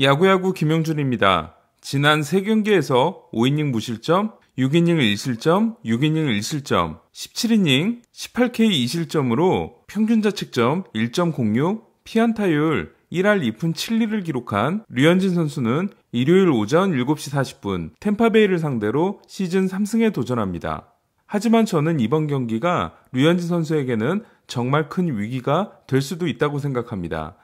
야구야구 김영준입니다. 지난 3경기에서 5이닝 무실점, 6이닝 1실점, 6이닝 1실점, 17이닝 18K 2실점으로 평균자책점 1.06, 피안타율 1할 2푼 7리를 기록한 류현진 선수는 일요일 오전 7시 40분 템파베이를 상대로 시즌 3승에 도전합니다. 하지만 저는 이번 경기가 류현진 선수에게는 정말 큰 위기가 될 수도 있다고 생각합니다.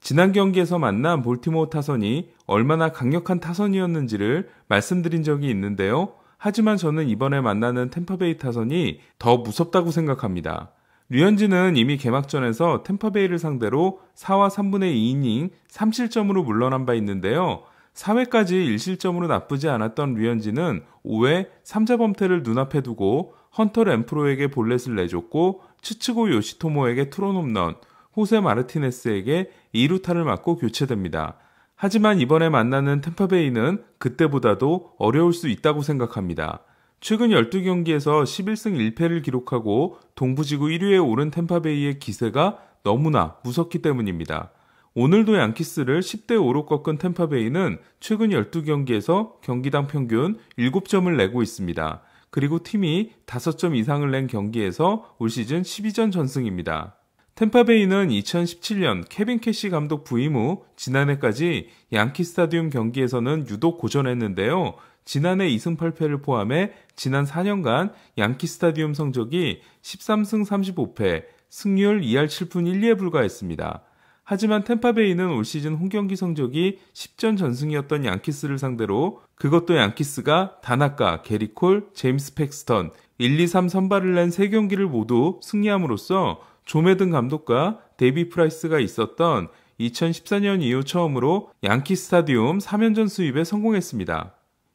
지난 경기에서 만난 볼티모어 타선이 얼마나 강력한 타선이었는지를 말씀드린 적이 있는데요. 하지만 저는 이번에 만나는 템퍼베이 타선이 더 무섭다고 생각합니다. 류현진은 이미 개막전에서 템퍼베이를 상대로 4와 3분의 2이닝 3실점으로 물러난 바 있는데요. 4회까지 1실점으로 나쁘지 않았던 류현진은 5회 3자 범퇴를 눈앞에 두고 헌터 램프로에게 볼넷을 내줬고 츠츠고 요시토모에게 트론 홈런, 호세 마르티네스에게 2루타를 맞고 교체됩니다. 하지만 이번에 만나는 템파베이는 그때보다도 어려울 수 있다고 생각합니다. 최근 12경기에서 11승 1패를 기록하고 동부지구 1위에 오른 템파베이의 기세가 너무나 무섭기 때문입니다. 오늘도 양키스를 10대 5로 꺾은 템파베이는 최근 12경기에서 경기당 평균 7점을 내고 있습니다. 그리고 팀이 5점 이상을 낸 경기에서 올 시즌 12전 전승입니다. 템파베이는 2017년 케빈 캐시 감독 부임 후 지난해까지 양키 스타디움 경기에서는 유독 고전했는데요. 지난해 2승 8패를 포함해 지난 4년간 양키 스타디움 성적이 13승 35패, 승률 2할 7푼 1리에 불과했습니다. 하지만 템파베이는 올 시즌 홈경기 성적이 10전 전승이었던 양키스를 상대로 그것도 양키스가 다나카, 게리콜, 제임스 팩스턴, 1, 2, 3 선발을 낸 3경기를 모두 승리함으로써 조메든 감독과 데이비 프라이스가 있었던 2014년 이후 처음으로 양키 스타디움 3연전 수입에 성공했습니다.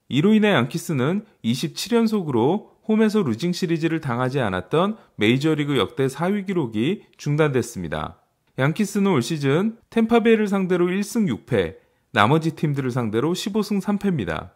이로 인해 양키스는 27연속으로 홈에서 루징 시리즈를 당하지 않았던 메이저리그 역대 4위 기록이 중단됐습니다. 양키스는 올 시즌 템파베이를 상대로 1승 6패, 나머지 팀들을 상대로 15승 3패입니다.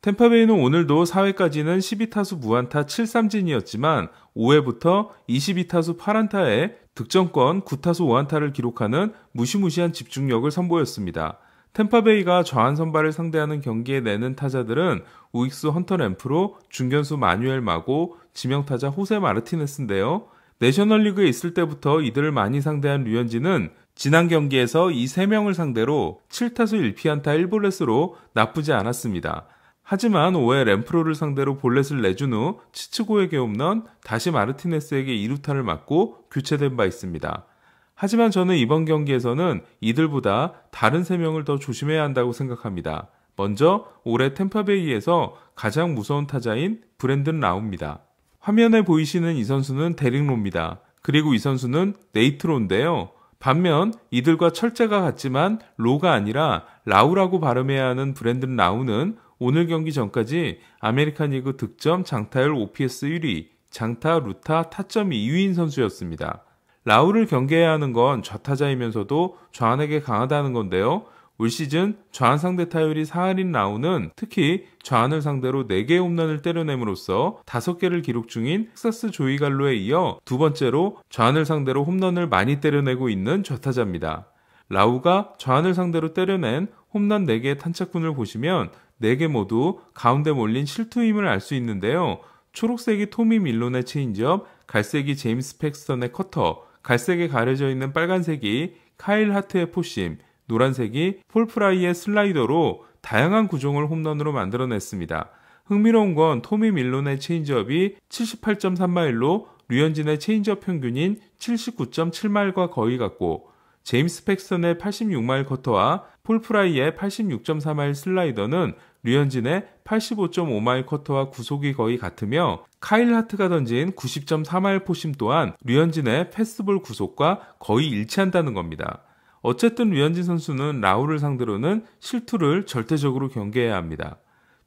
템파베이는 오늘도 4회까지는 12타수 무안타 7삼진이었지만 5회부터 22타수 8안타에 득점권 9타수 5안타를 기록하는 무시무시한 집중력을 선보였습니다. 템파베이가 좌한 선발을 상대하는 경기에 내는 타자들은 우익수 헌터 램프로 중견수 마뉴엘 마고 지명타자 호세 마르티네스인데요. 내셔널리그에 있을 때부터 이들을 많이 상대한 류현진은 지난 경기에서 이 3명을 상대로 7타수 1피안타 1볼넷으로 나쁘지 않았습니다. 하지만 5회 램프로를 상대로 볼넷을 내준 후 치츠고에게 홈런, 다시 마르티네스에게 2루타를 맞고 교체된 바 있습니다. 하지만 저는 이번 경기에서는 이들보다 다른 3명을 더 조심해야 한다고 생각합니다. 먼저 올해 템파베이에서 가장 무서운 타자인 브랜든 라우입니다. 화면에 보이시는 이 선수는 데릭로입니다. 그리고 이 선수는 네이트로인데요. 반면 이들과 철제가 같지만 로가 아니라 라우라고 발음해야 하는 브랜든 라우는 오늘 경기 전까지 아메리칸 리그 득점 장타율 OPS 1위, 장타, 루타, 타점 2위인 선수였습니다. 라울을 경계해야 하는 건 좌타자이면서도 좌안에게 강하다는 건데요. 올 시즌 좌안 상대 타율이 4할인 라우는 특히 좌안을 상대로 4개의 홈런을 때려냄으로써 5개를 기록 중인 텍사스 조이 갈로에 이어 두 번째로 좌안을 상대로 홈런을 많이 때려내고 있는 좌타자입니다. 라우가 좌안을 상대로 때려낸 홈런 4개의 탄착분을 보시면 4개 모두 가운데 몰린 실투임을 알 수 있는데요. 초록색이 토미 밀론의 체인지업, 갈색이 제임스 팩스턴의 커터, 갈색에 가려져 있는 빨간색이 카일 하트의 포심, 노란색이 폴프라이의 슬라이더로 다양한 구종을 홈런으로 만들어냈습니다. 흥미로운 건 토미 밀론의 체인지업이 78.3마일로 류현진의 체인지업 평균인 79.7마일과 거의 같고 제임스 팩슨의 86마일 커터와 폴 프라이의 8 6 4마일 슬라이더는 류현진의 85.5마일 커터와 구속이 거의 같으며 카일 하트가 던진 90.4마일 포심 또한 류현진의 패스볼 구속과 거의 일치한다는 겁니다. 어쨌든 류현진 선수는 라울을 상대로는 실투를 절대적으로 경계해야 합니다.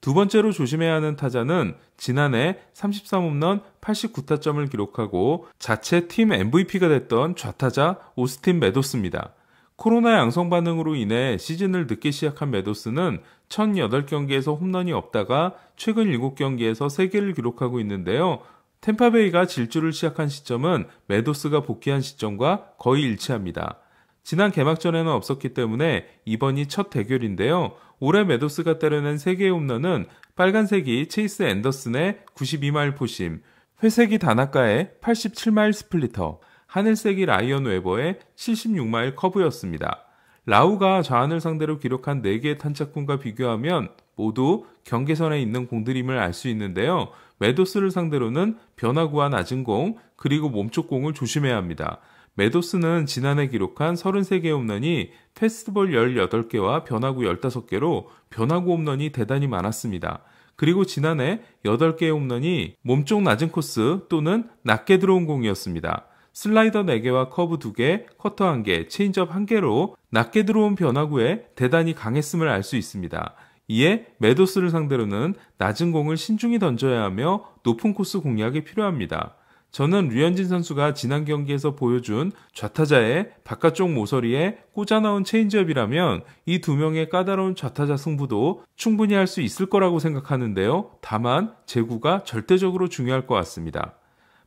두 번째로 조심해야 하는 타자는 지난해 33홈런 89타점을 기록하고 자체 팀 MVP가 됐던 좌타자 오스틴 메도스입니다. 코로나 양성 반응으로 인해 시즌을 늦게 시작한 메도스는 1008경기에서 홈런이 없다가 최근 7경기에서 3개를 기록하고 있는데요. 템파베이가 질주를 시작한 시점은 메도스가 복귀한 시점과 거의 일치합니다. 지난 개막전에는 없었기 때문에 이번이 첫 대결인데요. 올해 메도스가 때려낸 3개의 홈런은 빨간색이 체이스 앤더슨의 92마일 포심, 회색이 다나카의 87마일 스플리터, 하늘색이 라이언 웨버의 76마일 커브였습니다. 라우가 좌안을 상대로 기록한 4개의 탄착군과 비교하면 모두 경계선에 있는 공들임을 알 수 있는데요. 메도스를 상대로는 변화구와 낮은 공, 그리고 몸쪽 공을 조심해야 합니다. 메도스는 지난해 기록한 33개 홈런이 패스트볼 18개와 변화구 15개로 변화구 홈런이 대단히 많았습니다. 그리고 지난해 8개의 홈런이 몸쪽 낮은 코스 또는 낮게 들어온 공이었습니다. 슬라이더 4개와 커브 2개, 커터 1개, 체인지업 1개로 낮게 들어온 변화구에 대단히 강했음을 알 수 있습니다. 이에 메도스를 상대로는 낮은 공을 신중히 던져야 하며 높은 코스 공략이 필요합니다. 저는 류현진 선수가 지난 경기에서 보여준 좌타자의 바깥쪽 모서리에 꽂아나온 체인지업이라면 이 두 명의 까다로운 좌타자 승부도 충분히 할 수 있을 거라고 생각하는데요. 다만 제구가 절대적으로 중요할 것 같습니다.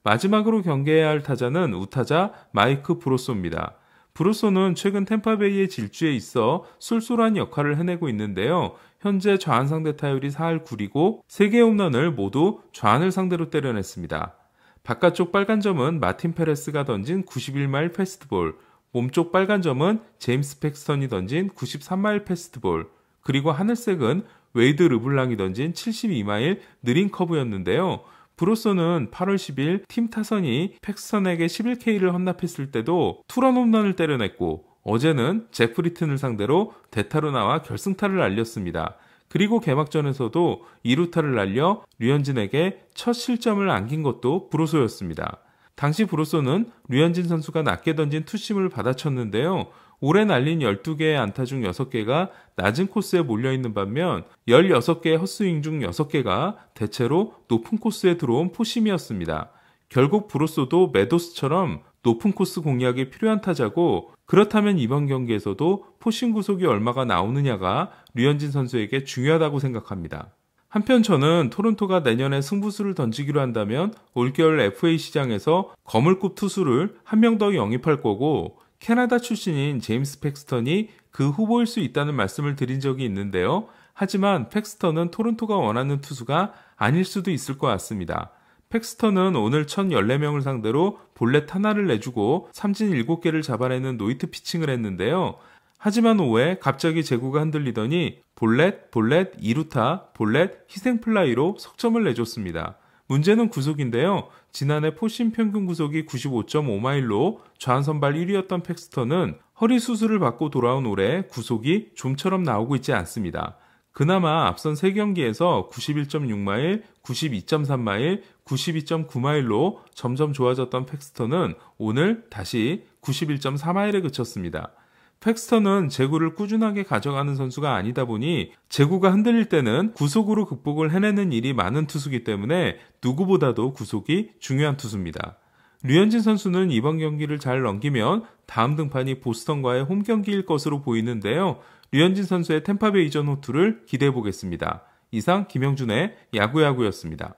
마지막으로 경계해야 할 타자는 우타자 마이크 브로소입니다. 브루소는 최근 템파베이의 질주에 있어 쏠쏠한 역할을 해내고 있는데요. 현재 좌완 상대 타율이 4할 9리고 3개 홈런을 모두 좌완을 상대로 때려냈습니다. 바깥쪽 빨간 점은 마틴 페레스가 던진 91마일 패스트볼, 몸쪽 빨간 점은 제임스 팩스턴이 던진 93마일 패스트볼, 그리고 하늘색은 웨이드 르블랑이 던진 72마일 느린 커브였는데요. 브로소는 8월 10일 팀 타선이 팩스턴에게 11K를 험납했을 때도 투런 홈런을 때려냈고 어제는 잭프리튼을 상대로 대타로 나와 결승타를 알렸습니다. 그리고 개막전에서도 2루타를 날려 류현진에게 첫 실점을 안긴 것도 브로소였습니다. 당시 브로소는 류현진 선수가 낮게 던진 투심을 받아쳤는데요. 올해 날린 12개의 안타 중 6개가 낮은 코스에 몰려있는 반면 16개의 헛스윙 중 6개가 대체로 높은 코스에 들어온 포심이었습니다. 결국 브로소도 메도스처럼 높은 코스 공략이 필요한 타자고 그렇다면 이번 경기에서도 포신 구속이 얼마가 나오느냐가 류현진 선수에게 중요하다고 생각합니다. 한편 저는 토론토가 내년에 승부수를 던지기로 한다면 올겨울 FA 시장에서 거물급 투수를 한 명 더 영입할 거고 캐나다 출신인 제임스 팩스턴이 그 후보일 수 있다는 말씀을 드린 적이 있는데요. 하지만 팩스턴은 토론토가 원하는 투수가 아닐 수도 있을 것 같습니다. 팩스턴은 오늘 1014명을 상대로 볼넷 하나를 내주고 삼진 7개를 잡아내는 노이트 피칭을 했는데요. 하지만 오후 갑자기 제구가 흔들리더니 볼넷, 볼넷, 2루타 볼넷, 희생플라이로 석점을 내줬습니다. 문제는 구속인데요. 지난해 포심 평균 구속이 95.5마일로 좌한선발 1위였던 팩스턴은 허리 수술을 받고 돌아온 올해 구속이 좀처럼 나오고 있지 않습니다. 그나마 앞선 3경기에서 91.6마일, 92.3마일, 92.9마일로 점점 좋아졌던 팩스턴은 오늘 다시 91.4마일에 그쳤습니다. 팩스턴은 제구를 꾸준하게 가져가는 선수가 아니다 보니 제구가 흔들릴 때는 구속으로 극복을 해내는 일이 많은 투수기 때문에 누구보다도 구속이 중요한 투수입니다. 류현진 선수는 이번 경기를 잘 넘기면 다음 등판이 보스턴과의 홈 경기일 것으로 보이는데요. 류현진 선수의 템파베 이전 호투를 기대해 보겠습니다. 이상 김영준의 야구야구였습니다.